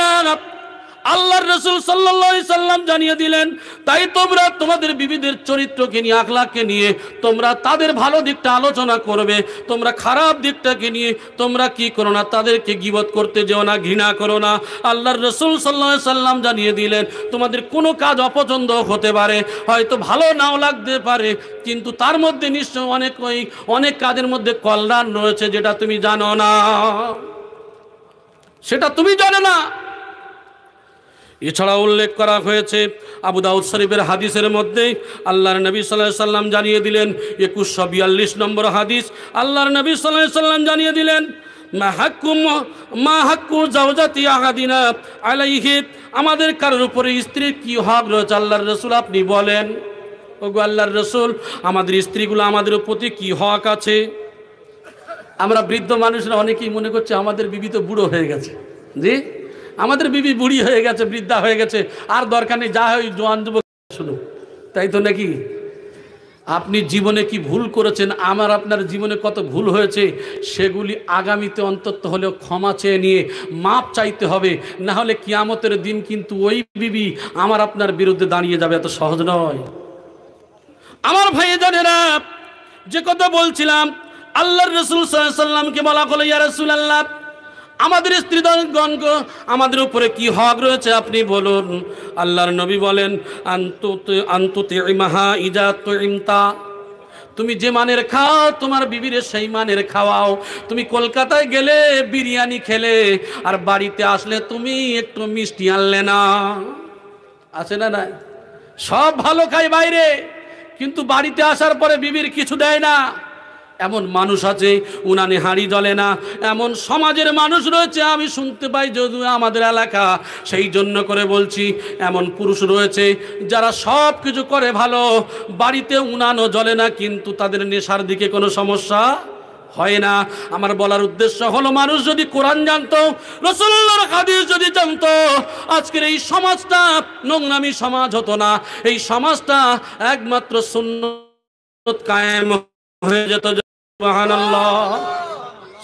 আল্লাহর রসুল সাল্লা সাল্লাম জানিয়ে দিলেন তাই তোমরা তোমাদের বিবিদের চরিত্রকে নিয়ে আখলাকে নিয়ে তোমরা তাদের ভালো দিকটা আলোচনা করবে তোমরা খারাপ দিকটাকে নিয়ে তোমরা কি করো না তাদেরকে গিবত করতে যেও না ঘৃণা করো না আল্লাহর রসুল সাল্লা সাল্লাম জানিয়ে দিলেন তোমাদের কোনো কাজ অপছন্দ হতে পারে হয়তো ভালো নাও লাগতে পারে কিন্তু তার মধ্যে নিশ্চয় অনেক ওই অনেক কাজের মধ্যে কল্যাণ রয়েছে যেটা তুমি জানো না সেটা তুমি জানো না এছাড়া উল্লেখ করা হয়েছে আবু দাউদ শরীফের হাদিসের মধ্যে আল্লাহর নবী সাল্লাহ সাল্লাম জানিয়ে দিলেন একুশশো বিয়াল্লিশ নম্বর হাদিস আল্লাহর নবী সাল্লাহ সাল্লাম জানিয়ে দিলেন আমাদের কারোর উপরে স্ত্রী কি হক রয়েছে আল্লাহর রসুল আপনি বলেন ওগো আল্লাহর রসুল আমাদের স্ত্রীগুলো আমাদের প্রতি কি হক আছে আমরা বৃদ্ধ মানুষরা অনেকেই মনে করছি আমাদের বিবি তো বুড়ো হয়ে গেছে জি আমাদের বিবি বুড়ি হয়ে গেছে বৃদ্ধা হয়ে গেছে আর দরকার নেই যা হয় জোয়ান যুবক শুনো তাই তো নাকি আপনি জীবনে কি ভুল করেছেন আমার আপনার জীবনে কত ভুল হয়েছে সেগুলি আগামীতে অন্তত হলেও ক্ষমা চেয়ে নিয়ে মাপ চাইতে হবে না হলে কিয়ামতের দিন কিন্তু ওই বিবি আমার আপনার বিরুদ্ধে দাঁড়িয়ে যাবে এত সহজ নয় আমার না যে কথা বলছিলাম আল্লাহ রসুল সাল্লামকে বলা হলো ইয়া আল্লাহ আমাদের স্ত্রীগণগ আমাদের উপরে কি হক রয়েছে আপনি বলুন আল্লাহর নবী বলেন আন্তুত ইমাহা ইজাত ইমতা তুমি যে মানের খাও তোমার বিবির সেই মানের খাওয়াও তুমি কলকাতায় গেলে বিরিয়ানি খেলে আর বাড়িতে আসলে তুমি একটু মিষ্টি আনলে না আছে না না সব ভালো খায় বাইরে কিন্তু বাড়িতে আসার পরে বিবির কিছু দেয় না এমন মানুষ আছে উনানে হাঁড়ি জ্বলে না এমন সমাজের মানুষ রয়েছে আমি শুনতে পাই যদিও আমাদের এলাকা সেই জন্য করে বলছি এমন পুরুষ রয়েছে যারা সব কিছু করে ভালো বাড়িতে উনানও জলে না কিন্তু তাদের নেশার দিকে কোনো সমস্যা হয় না আমার বলার উদ্দেশ্য হলো মানুষ যদি কোরআন জানতো রসুল্লার খাদিস যদি জানতো আজকের এই সমাজটা নোংরামি সমাজ হতো না এই সমাজটা একমাত্র শূন্য কায়েম হয়ে যেত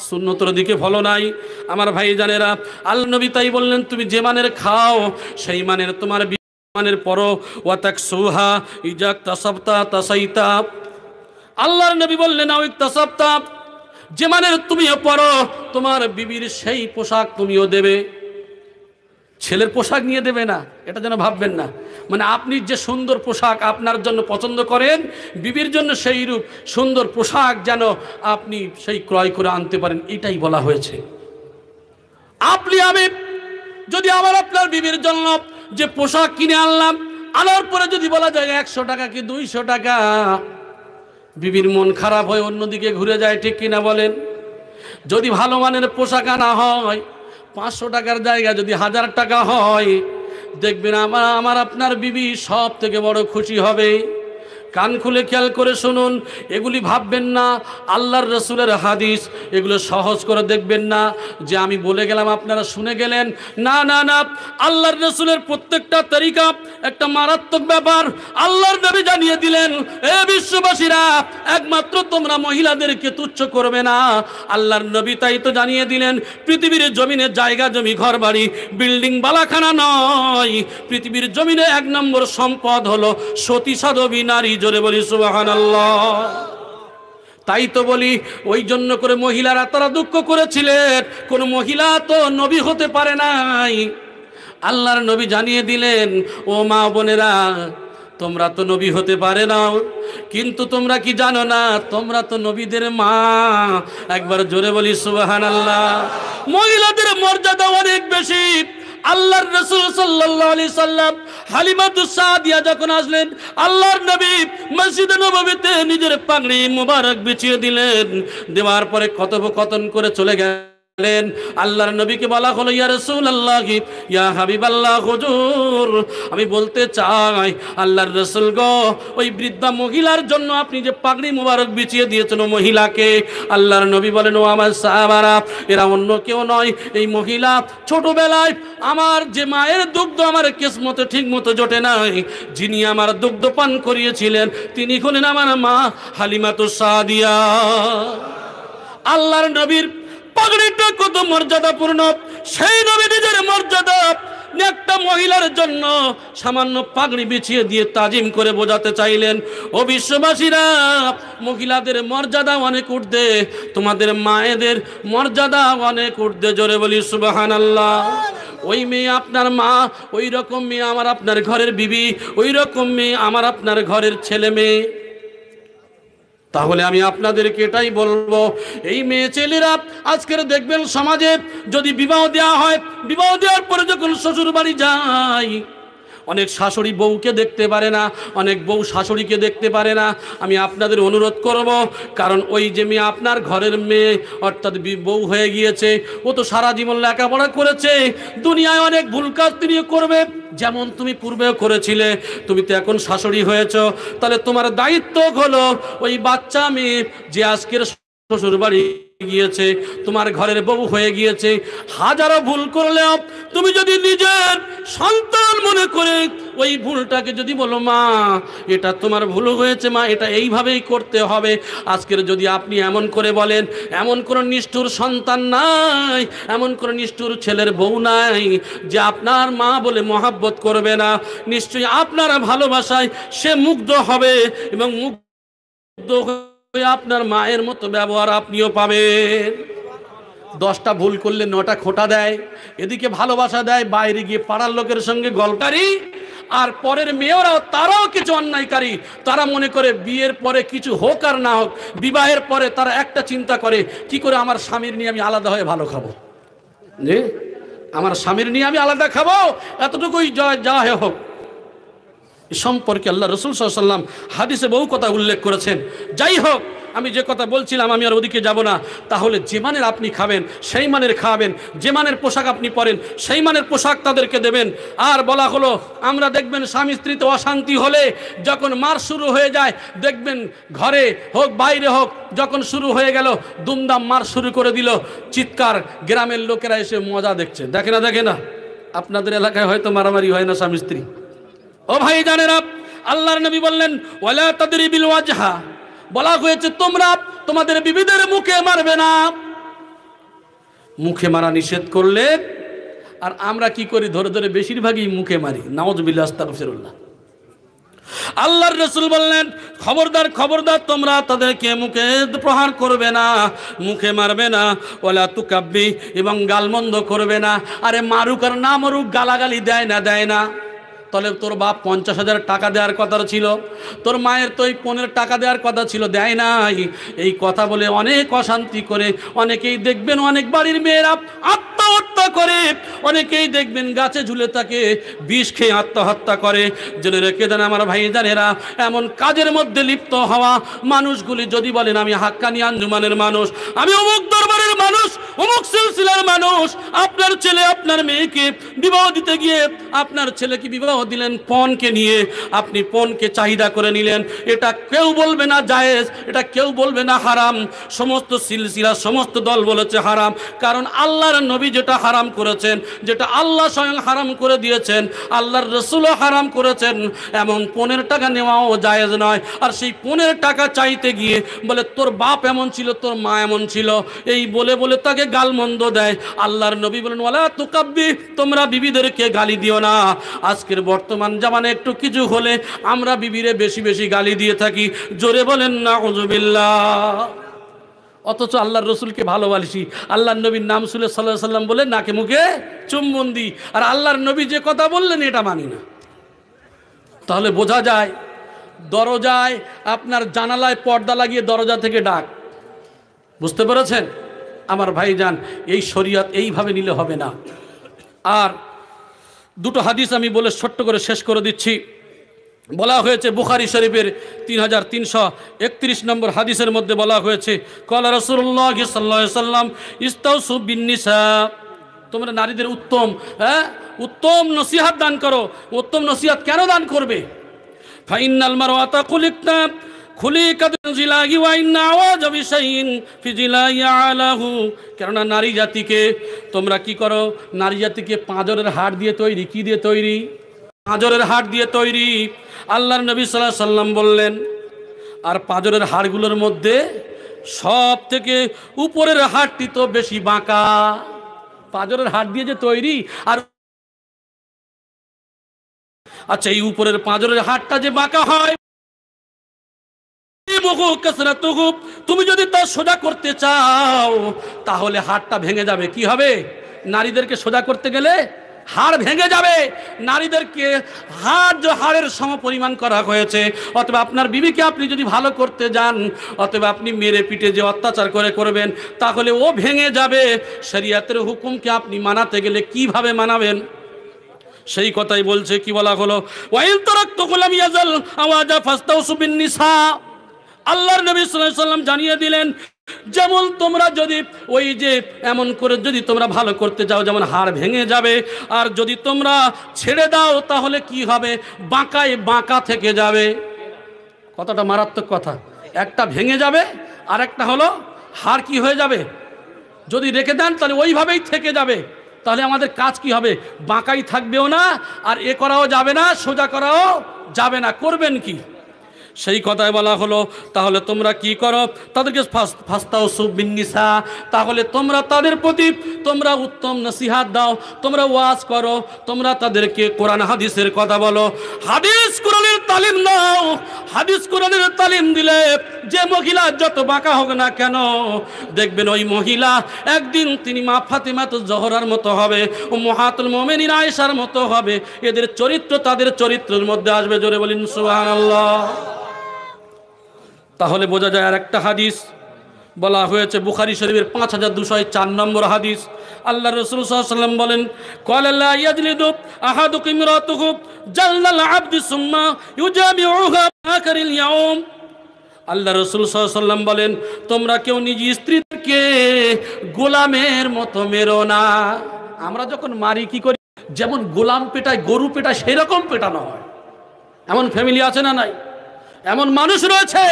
সুন্নতর দিকে ফলো নাই আমার ভাই জানেরা আল নবী তাই বললেন তুমি যে মানের খাও সেই মানের তোমার মানের পরো ওয়াতাক সুহা ইজাক তাসাবতা তাসাইতা আল্লাহর নবী বললেন ওই তাসাবতা যে মানের তুমিও পরো তোমার বিবির সেই পোশাক তুমিও দেবে ছেলের পোশাক নিয়ে দেবে না এটা যেন ভাববেন না মানে আপনি যে সুন্দর পোশাক আপনার জন্য পছন্দ করেন বিবির জন্য সেই রূপ সুন্দর পোশাক যেন আপনি সেই ক্রয় করে আনতে পারেন এটাই বলা হয়েছে আপনি আমি যদি আমার আপনার বিবির জন্য যে পোশাক কিনে আনলাম আনার পরে যদি বলা যায় একশো টাকা কি দুইশো টাকা বিবির মন খারাপ হয়ে অন্যদিকে ঘুরে যায় ঠিক কিনা বলেন যদি ভালো মানের পোশাক আনা হয় পাঁচশো টাকার জায়গা যদি হাজার টাকা হয় দেখবেন আমার আমার আপনার বিবি সব থেকে বড় খুশি হবে কান খুলে খেয়াল করে শুনুন এগুলি ভাববেন না আল্লাহর রসুলের হাদিস এগুলো সহজ করে দেখবেন না যে আমি বলে গেলাম আপনারা শুনে গেলেন না না না আল্লাহর রসুলের প্রত্যেকটা তরিকা একটা মারাত্মক ব্যাপার আল্লাহর দাবি জানিয়ে দিলেন এ বিশ্ববাসীরা একমাত্র তোমরা মহিলাদেরকে তুচ্ছ করবে না আল্লাহর নবী তাই তো জানিয়ে দিলেন পৃথিবীর জমিনে জায়গা জমি ঘর বাড়ি বিল্ডিং বালাখানা নয় পৃথিবীর জমিনে এক নম্বর সম্পদ হলো সতী সাধবী নারী জোরে বলি সুবাহান তাই তো বলি ওই জন্য করে মহিলারা তারা দুঃখ করেছিলেন কোন মহিলা তো নবী হতে পারে নাই আল্লাহর নবী জানিয়ে দিলেন ও মা বোনেরা তোমরা তো নবী হতে পারে না কিন্তু তোমরা কি জানো না তোমরা তো নবীদের মা একবার জোরে বলি সুবাহান আল্লাহ মহিলাদের মর্যাদা অনেক বেশি আল্লাহর সাল্লাল্লাহু আলাইহি সাল্লাম সাদিয়া যখন আসলেন আল্লাহর নবী মসজিদে নববীতে নিজের পাগড়ি মোবারক বিছিয়ে দিলেন দেওয়ার পরে কথোপকথন করে চলে গেলেন বললেন আল্লাহর নবীকে বলা হলো ইয়া রসুল আল্লাহ ইয়া হাবিব আল্লাহ হজুর আমি বলতে চাই আল্লাহর রসুল গো ওই বৃদ্ধা মহিলার জন্য আপনি যে পাগড়ি মুবারক বিছিয়ে দিয়েছিল মহিলাকে আল্লাহর নবী বলেন ও আমার সাহাবারা এরা অন্য কেউ নয় এই মহিলা ছোটবেলায় আমার যে মায়ের দুগ্ধ আমার কিসমতে ঠিক মতো জোটে নাই যিনি আমার দুগ্ধ পান করিয়েছিলেন তিনি হলেন আমার মা তো সাদিয়া আল্লাহর নবীর পাগড়িটা কত মর্যাদাপূর্ণ সেই নবী নিজের মর্যাদা একটা মহিলার জন্য সামান্য পাগড়ি বিছিয়ে দিয়ে তাজিম করে বোঝাতে চাইলেন ও বিশ্ববাসীরা মহিলাদের মর্যাদা অনেক উঠবে তোমাদের মায়েদের মর্যাদা অনেক উঠবে জোরে বলি সুবাহান আল্লাহ ওই মেয়ে আপনার মা ওই রকম মেয়ে আমার আপনার ঘরের বিবি ওই রকম মেয়ে আমার আপনার ঘরের ছেলে মেয়ে তাহলে আমি আপনাদেরকে এটাই বলবো এই মেয়ে ছেলেরা আজকের দেখবেন সমাজে যদি বিবাহ দেওয়া হয় বিবাহ দেওয়ার পরে যখন শ্বশুর বাড়ি যায় অনেক শাশুড়ি বউকে দেখতে পারে না অনেক বউ শাশুড়িকে দেখতে পারে না আমি আপনাদের অনুরোধ করব কারণ ওই যে মেয়ে আপনার ঘরের মেয়ে অর্থাৎ বউ হয়ে গিয়েছে ও তো সারা জীবন লেখাপড়া করেছে দুনিয়ায় অনেক ভুল কাজ তিনি করবে যেমন তুমি পূর্বেও করেছিলে তুমি তো এখন শাশুড়ি হয়েছ তাহলে তোমার দায়িত্ব হলো ওই বাচ্চা মেয়ে যে আজকের শ্বশুর বাড়ি গিয়েছে তোমার ঘরের বউ হয়ে গিয়েছে হাজারো ভুল করলে তুমি যদি নিজের সন্তান মনে করে ওই ভুলটাকে যদি বলো মা এটা তোমার ভুল হয়েছে মা এটা এইভাবেই করতে হবে আজকের যদি আপনি এমন করে বলেন এমন কোন নিষ্ঠুর সন্তান নাই এমন কোন নিষ্ঠুর ছেলের বউ নাই যে আপনার মা বলে মহাব্বত করবে না নিশ্চয়ই আপনার ভালোবাসায় সে মুগ্ধ হবে এবং মুগ্ধ আপনার মায়ের মতো ব্যবহার আপনিও পাবেন দশটা ভুল করলে নটা খোটা দেয় এদিকে ভালোবাসা দেয় বাইরে গিয়ে পাড়ার লোকের সঙ্গে গল্পারি আর পরের মেয়েরাও তারাও কিছু অন্যায়কারী তারা মনে করে বিয়ের পরে কিছু হোক আর না হোক বিবাহের পরে তারা একটা চিন্তা করে কি করে আমার স্বামীর নিয়ে আমি আলাদা হয়ে ভালো খাবো আমার স্বামীর নিয়ে আমি আলাদা খাবো এতটুকুই জয় যা হোক সম্পর্কে আল্লাহ রসুল সাল্লাম হাদিসে বহু কথা উল্লেখ করেছেন যাই হোক আমি যে কথা বলছিলাম আমি আর ওদিকে যাব না তাহলে যে মানের আপনি খাবেন সেই মানের খাওয়াবেন যে মানের পোশাক আপনি পরেন সেই মানের পোশাক তাদেরকে দেবেন আর বলা হলো আমরা দেখবেন স্বামী স্ত্রীতে অশান্তি হলে যখন মার শুরু হয়ে যায় দেখবেন ঘরে হোক বাইরে হোক যখন শুরু হয়ে গেল দুমদাম মার শুরু করে দিল চিৎকার গ্রামের লোকেরা এসে মজা দেখছে দেখে না দেখে না আপনাদের এলাকায় হয়তো মারামারি হয় না স্বামী স্ত্রী ও ভাই জানেরা আল্লাহর নবী বললেন ওয়ালা তাদের ওয়াজহা বলা হয়েছে তোমরা তোমাদের বিবিদের মুখে মারবে না মুখে মারা নিষেধ করলে আর আমরা কি করি ধরে ধরে বেশিরভাগই মুখে মারি নওয়াজ বিল্লাহ আল্লাহর রসুল বললেন খবরদার খবরদার তোমরা তাদেরকে মুখে প্রহার করবে না মুখে মারবে না ওলা তুকাব্বি এবং গালমন্দ করবে না আরে মারুক আর না মারুক গালাগালি দেয় না দেয় না তাহলে তোর বাপ পঞ্চাশ হাজার টাকা দেওয়ার কথা ছিল তোর মায়ের তো এই পনেরো টাকা দেওয়ার কথা ছিল দেয় নাই এই কথা বলে অনেক অশান্তি করে অনেকেই দেখবেন অনেক বাড়ির মেয়েরা আপ আত্মহত্যা করে অনেকেই দেখবেন গাছে ঝুলে থাকে বিষ খেয়ে আত্মহত্যা করে জেনে রেখে দেন আমার ভাই জানেরা এমন কাজের মধ্যে লিপ্ত হওয়া মানুষগুলি যদি বলেন আমি হাক্কানি আঞ্জুমানের মানুষ আমি অমুক দরবারের মানুষ অমুক সিলসিলার মানুষ আপনার ছেলে আপনার মেয়েকে বিবাহ দিতে গিয়ে আপনার ছেলেকে বিবাহ দিলেন পনকে নিয়ে আপনি পনকে চাহিদা করে নিলেন এটা কেউ বলবে না জায়েজ এটা কেউ বলবে না হারাম সমস্ত সিলসিলা সমস্ত দল বলেছে হারাম কারণ আল্লাহর নবী যেটা হারাম করেছেন যেটা আল্লাহ স্বয়ং হারাম করে দিয়েছেন আল্লাহর রসুলও হারাম করেছেন এমন পনের টাকা নেওয়াও জায়েজ নয় আর সেই পনের টাকা চাইতে গিয়ে বলে তোর বাপ এমন ছিল তোর মা এমন ছিল এই বলে বলে তাকে গালমন্দ দেয় আল্লাহর নবী বলেন ওলা কাব্যি তোমরা বিবিদেরকে গালি দিও না আজকের বর্তমান জামানে একটু কিছু হলে আমরা বিবিরে বেশি বেশি গালি দিয়ে থাকি জোরে বলেন না হজবিল্লা অথচ আল্লাহর রসুলকে ভালোবাসি আল্লাহর নবীর নাম শুনে সাল্লাহ সাল্লাম বলে নাকে মুখে চুম্বন দিই আর আল্লাহর নবী যে কথা বললেন এটা মানি না তাহলে বোঝা যায় দরজায় আপনার জানালায় পর্দা লাগিয়ে দরজা থেকে ডাক বুঝতে পেরেছেন আমার ভাইজান এই শরীয়ত এইভাবে নিলে হবে না আর দুটো হাদিস আমি বলে ছোট্ট করে শেষ করে দিচ্ছি বলা হয়েছে বুখারি শরীফের তিন হাজার তিনশো একত্রিশ নম্বর হাদিসের মধ্যে বলা হয়েছে কলা রসুল্লাহ সাল্লাম ইস্তাউসুবিনিসা তোমরা নারীদের উত্তম হ্যাঁ উত্তম নসিহাত দান করো উত্তম নসিহাত কেন দান করবে ফাইনাল মারওয়াতা খুলিকনা কেননা নারী জাতিকে তোমরা কি করো নারী জাতিকে পাঁজরের হাড় দিয়ে তৈরি কি দিয়ে তৈরি পাঁজরের হাড় দিয়ে তৈরি আল্লাহর নবী সাল্লাহ সাল্লাম বললেন আর পাঁজরের হাড়গুলোর মধ্যে সব থেকে উপরের হাড়টি তো বেশি বাঁকা পাঁজরের হাড় দিয়ে যে তৈরি আর আচ্ছা এই উপরের পাঁজরের হাড়টা যে বাঁকা হয় তুমি যদি তা সোজা করতে চাও তাহলে হাড়টা ভেঙে যাবে কি হবে নারীদেরকে সোজা করতে গেলে হাড় ভেঙে যাবে নারীদেরকে হাড় হাড়ের সম পরিমাণ করা হয়েছে অথবা আপনার বিবিকে আপনি যদি ভালো করতে যান অথবা আপনি মেরে পিটে যে অত্যাচার করে করবেন তাহলে ও ভেঙে যাবে শরিয়াতের হুকুমকে আপনি মানাতে গেলে কিভাবে মানাবেন সেই কথাই বলছে কি বলা হলো ওয়াইল তরক্ত গোলাম ইয়াজাল আওয়াজা ফাস্তাও বিন নিসা আল্লাহর নবী সাল্লাম জানিয়ে দিলেন যেমন তোমরা যদি ওই যে এমন করে যদি তোমরা ভালো করতে যাও যেমন হাড় ভেঙে যাবে আর যদি তোমরা ছেড়ে দাও তাহলে কি হবে বাঁকায় বাঁকা থেকে যাবে কথাটা মারাত্মক কথা একটা ভেঙে যাবে আর একটা হলো হাড় কি হয়ে যাবে যদি রেখে দেন তাহলে ওইভাবেই থেকে যাবে তাহলে আমাদের কাজ কি হবে বাঁকাই থাকবেও না আর এ করাও যাবে না সোজা করাও যাবে না করবেন কি সেই কথায় বলা হলো তাহলে তোমরা কি করো তাদেরকে ফাস্তাও সুবিনিসা তাহলে তোমরা তাদের প্রতি তোমরা উত্তম নসিহাত দাও তোমরা ওয়াজ করো তোমরা তাদেরকে কোরআন হাদিসের কথা বলো হাদিস কোরআনের তালিম দাও হাদিস কোরআনের তালিম দিলে যে মহিলা যত বাঁকা হোক না কেন দেখবেন ওই মহিলা একদিন তিনি মা তো জহরার মতো হবে ও মহাতুল মোমেনিন আয়েশার মতো হবে এদের চরিত্র তাদের চরিত্রের মধ্যে আসবে জোরে বলিন আল্লাহ তাহলে বোঝা যায় আর একটা হাদিস বলা হয়েছে বুখারি শরীফের পাঁচ হাজার দুশো চার নম্বর হাদিস আল্লাহ রসুল বলেন আল্লাহ রসুল সাল্লাম বলেন তোমরা কেউ নিজ স্ত্রীকে গোলামের মতো মেরো না আমরা যখন মারি কি করি যেমন গোলাম পেটায় গরু পেটায় সেরকম পেটানো হয় এমন ফ্যামিলি আছে না নাই এমন মানুষ রয়েছে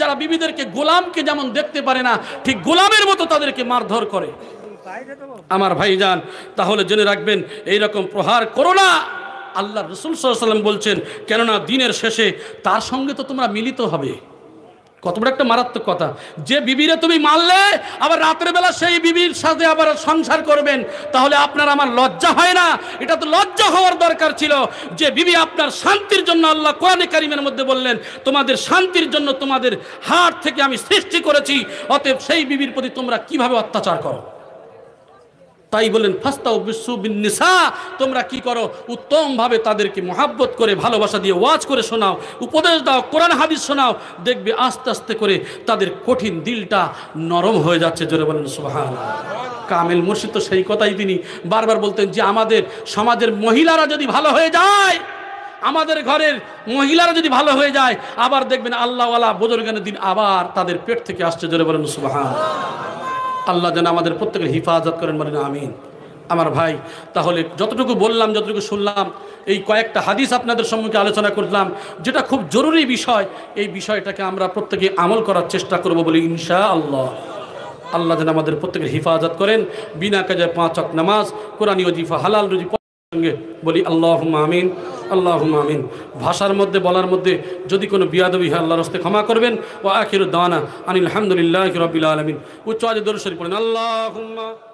যারা বিবিদেরকে গোলামকে যেমন দেখতে পারে না ঠিক গোলামের মতো তাদেরকে মারধর করে আমার ভাই যান তাহলে জেনে রাখবেন এই রকম প্রহার করো না আল্লাহ রসুল সাল্লাম বলছেন কেননা দিনের শেষে তার সঙ্গে তো তোমরা মিলিত হবে কত বড় একটা মারাত্মক কথা যে বিবিরে তুমি মারলে আবার রাতের বেলা সেই বিবির সাথে আবার সংসার করবেন তাহলে আপনার আমার লজ্জা হয় না এটা তো লজ্জা হওয়ার দরকার ছিল যে বিবি আপনার শান্তির জন্য আল্লাহ কোরআনে কারিমের মধ্যে বললেন তোমাদের শান্তির জন্য তোমাদের হাট থেকে আমি সৃষ্টি করেছি অতএব সেই বিবির প্রতি তোমরা কিভাবে অত্যাচার করো তাই বলেন ফাস্তা নিসা তোমরা কি করো উত্তমভাবে তাদেরকে মহাব্বত করে ভালোবাসা দিয়ে ওয়াজ করে শোনাও উপদেশ দাও কোরআন হাদিস শোনাও দেখবে আস্তে আস্তে করে তাদের কঠিন দিলটা নরম হয়ে যাচ্ছে জোরে বলেন সোহান কামেল মুর্শিদ তো সেই কথাই তিনি বারবার বলতেন যে আমাদের সমাজের মহিলারা যদি ভালো হয়ে যায় আমাদের ঘরের মহিলারা যদি ভালো হয়ে যায় আবার দেখবেন আল্লাহওয়ালা বোজর গানের দিন আবার তাদের পেট থেকে আসছে জোরে বলেন সোহান আল্লাহ যেন আমাদের প্রত্যেকের হিফাজত করেন বলেন আমিন আমার ভাই তাহলে যতটুকু বললাম যতটুকু শুনলাম এই কয়েকটা হাদিস আপনাদের সম্মুখে আলোচনা করলাম যেটা খুব জরুরি বিষয় এই বিষয়টাকে আমরা প্রত্যেকে আমল করার চেষ্টা করব বলে ইনশা আল্লাহ আল্লাহ যেন আমাদের প্রত্যেকের হিফাজত করেন বিনা কাজে পাঁচ নামাজ কোরআনী অজিফা হালাল রুজি সঙ্গে বলি আল্লাহ আমিন আল্লাহ আমিন ভাষার মধ্যে বলার মধ্যে যদি কোনো বিয়াদবি হয় আল্লাহর হস্তে ক্ষমা করবেন ও আখির দানা আনিল আহমদুলিল্লাহ রবিল আলমিন উচ্চ আজ দরুশরী পড়েন আল্লাহ